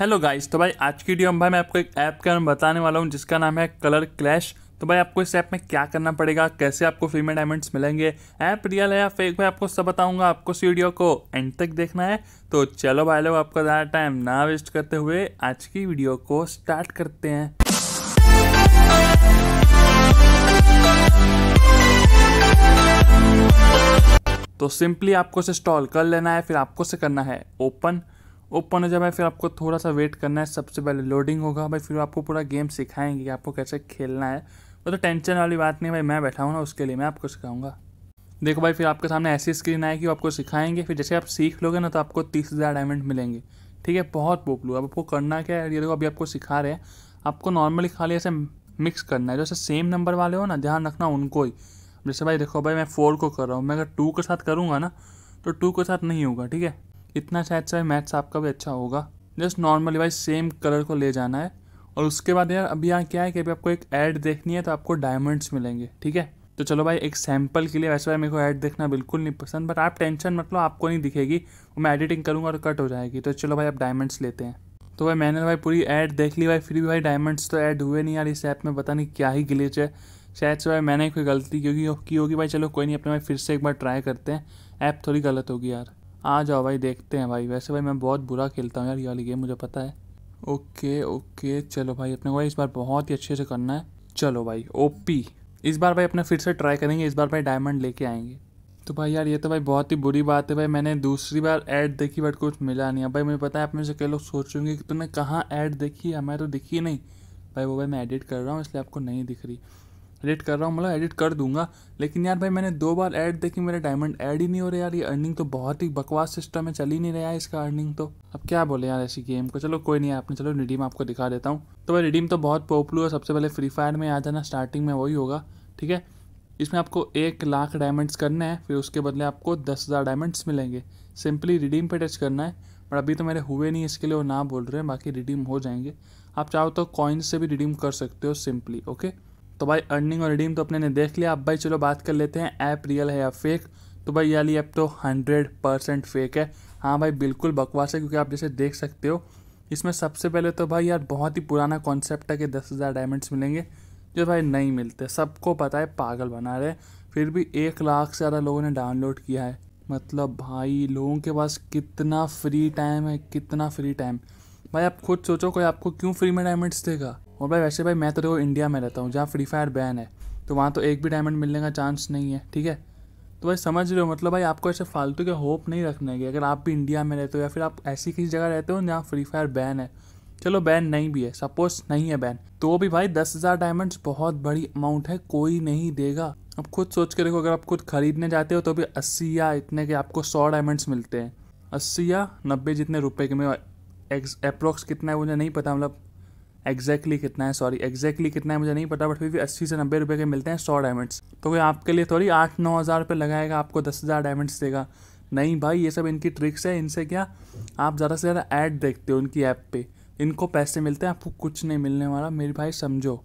hello guys तो भाई आज की वीडियो में भाई मैं आपको एक ऐप के नाम बताने वाला हूँ जिसका नाम है कलर क्लैश तो भाई आपको इस ऐप में क्या करना पड़ेगा कैसे आपको फ्री में डायमंड्स मिलेंगे ऐप रियल है या फेक भाई आपको सब बताऊंगा आपको इस वीडियो को एंड तक देखना है तो चलो भाई लोग आपका ज़्यादा टाइम ना वेस्ट करते हुए आज की वीडियो को स्टार्ट करते हैं तो सिंपली आपको इसे इंस्टॉल कर लेना है फिर आपको से करना है ओपन ओपन हो जाए भाई फिर आपको थोड़ा सा वेट करना है सबसे पहले लोडिंग होगा भाई फिर आपको पूरा गेम सिखाएंगे कि आपको कैसे खेलना है वो तो टेंशन वाली बात नहीं भाई मैं बैठा हूँ ना उसके लिए मैं आपको सिखाऊंगा देखो भाई फिर आपके सामने ऐसी स्क्रीन आएगी आपको सिखाएंगे फिर जैसे आप सीख लोगे ना तो आपको तीस हज़ार डायमंड मिलेंगे ठीक है बहुत पोपलू अब आपको करना क्या है ये देखो अभी आपको सिखा रहे हैं आपको नॉर्मली खाली ऐसे मिक्स करना है जैसे सेम नंबर वाले हो ना ध्यान रखना उनको ही जैसे भाई देखो भाई मैं फोर को कर रहा हूँ मैं अगर टू के साथ करूँगा ना तो टू के साथ नहीं होगा ठीक है इतना शायद से मैथ्स आपका भी अच्छा होगा just normally wise same colour को ले जाना है और उसके बाद यार अभी यहाँ क्या है कि अभी आपको एक ऐड देखनी है तो आपको डायमंड्स मिलेंगे ठीक है तो चलो भाई एक सैम्पल के लिए वैसे भाई मेरे को ऐड देखना बिल्कुल नहीं पसंद बट आप टेंशन मतलब आपको नहीं दिखेगी वो मैं एडिटिंग करूँगा और कट हो जाएगी तो चलो भाई आप डायमंड्स लेते हैं तो भाई मैंने भाई पूरी ऐड देख ली भाई फिर भी भाई डायमंड्स तो ऐड हुए नहीं यार इस ऐप में पता नहीं क्या ही गिलेज है शायद से भाई मैंने कोई गलती क्योंकि की होगी भाई चलो कोई नहीं अपने भाई फिर से एक बार ट्राई करते हैं ऐप थोड़ी गलत होगी यार आ जाओ भाई देखते हैं भाई वैसे भाई मैं बहुत बुरा खेलता हूँ यार ये वाली गेम मुझे पता है ओके ओके चलो भाई अपने को भाई इस बार बहुत ही अच्छे से करना है चलो भाई ओपी इस बार भाई अपने फिर से ट्राई करेंगे इस बार भाई डायमंड लेके आएंगे तो भाई यार ये तो भाई बहुत ही बुरी बात है भाई मैंने दूसरी बार ऐड देखी बट कुछ मिला नहीं अब भाई मुझे पता है आप में से कई लोग सोच रहे कि तुमने कहाँ ऐड देखी हमें तो दिखी नहीं भाई वो भाई मैं एडिट कर रहा हूँ इसलिए आपको नहीं दिख रही एडिट कर रहा हूँ मतलब एडिट कर दूंगा लेकिन यार भाई मैंने दो बार ऐड देखी मेरे डायमंड ऐड ही नहीं हो रहे यार ये अर्निंग तो बहुत ही बकवास सिस्टम है चल ही नहीं रहा है इसका अर्निंग तो अब क्या बोले यार ऐसी गेम को चलो कोई नहीं आपने चलो रिडीम आपको दिखा देता हूँ तो भाई रिडीम तो बहुत पॉपुलर है सबसे पहले फ्री फायर में आ जाना स्टार्टिंग में वही होगा ठीक है इसमें आपको एक लाख डायमंड्स करने हैं फिर उसके बदले आपको दस हज़ार डायमंड्स मिलेंगे सिंपली रिडीम पे टच करना है पर अभी तो मेरे हुए नहीं इसके लिए वो ना बोल रहे हैं बाकी रिडीम हो जाएंगे आप चाहो तो कॉइन्स से भी रिडीम कर सकते हो सिंपली ओके तो भाई अर्निंग और रिडीम तो अपने ने देख लिया अब भाई चलो बात कर लेते हैं ऐप रियल है या फेक तो भाई याली ऐप तो हंड्रेड परसेंट फेक है हाँ भाई बिल्कुल बकवास है क्योंकि आप जैसे देख सकते हो इसमें सबसे पहले तो भाई यार बहुत ही पुराना कॉन्सेप्ट है कि दस हज़ार डायमंड्स मिलेंगे जो भाई नहीं मिलते सबको पता है पागल बना रहे फिर भी एक लाख से ज़्यादा लोगों ने डाउनलोड किया है मतलब भाई लोगों के पास कितना फ्री टाइम है कितना फ्री टाइम भाई आप खुद सोचो कोई आपको क्यों फ्री में डायमंड्स देगा और भाई वैसे भाई मैं तो देखो इंडिया में रहता हूँ जहाँ फ्री फायर बैन है तो वहाँ तो एक भी डायमंड मिलने का चांस नहीं है ठीक है तो भाई समझ रहे हो मतलब भाई आपको ऐसे फालतू के होप नहीं रखने के अगर आप भी इंडिया में रहते हो या फिर आप ऐसी किसी जगह रहते हो जहाँ फ्री फायर बैन है चलो बैन नहीं भी है सपोज नहीं है बैन तो भी भाई दस हज़ार डायमंड्स बहुत बड़ी अमाउंट है कोई नहीं देगा अब खुद सोच के देखो अगर आप खुद खरीदने जाते हो तो भी अस्सी या इतने के आपको सौ डायमंड्स मिलते हैं अस्सी या नब्बे जितने रुपए के में अप्रोक्स कितना है मुझे नहीं पता मतलब एग्जैक्टली कितना है सॉरी एग्जैक्टली कितना है मुझे नहीं पता बट फिर भी अस्सी से नब्बे रुपये के मिलते हैं सौ डायमंड्स तो वो आपके लिए थोड़ी आठ नौ हज़ार रुपये लगाएगा आपको दस हज़ार डायमंड्स देगा नहीं भाई ये सब इनकी ट्रिक्स है इनसे क्या आप ज़्यादा से ज़्यादा ऐड देखते हो उनकी ऐप पे इनको पैसे मिलते हैं आपको कुछ नहीं मिलने वाला मेरे भाई समझो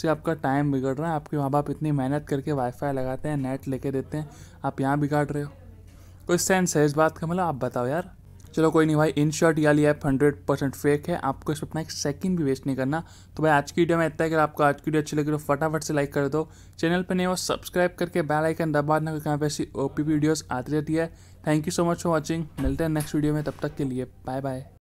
से आपका टाइम बिगड़ रहा है आपके माँ बाप इतनी मेहनत करके वाईफाई लगाते हैं नेट लेके देते हैं आप यहाँ बिगाड़ रहे हो कोई सेंस है इस बात का मतलब आप बताओ यार चलो कोई नहीं भाई इन शॉर्ट ये ऐप हंड्रेड परसेंट फेक है आपको इस पर अपना एक सेकंड भी वेस्ट नहीं करना तो भाई आज की वीडियो में इतना है अगर आपको आज की वीडियो अच्छी लगी तो फटाफट से लाइक कर दो चैनल पर नहीं हो सब्सक्राइब करके बेल आइकन दबा देना क्योंकि यहाँ पे ऐसी ओ वीडियोज़ आती रहती है thank you so much for watching मिलते हैं नेक्स्ट वीडियो में तब तक के लिए बाय बाय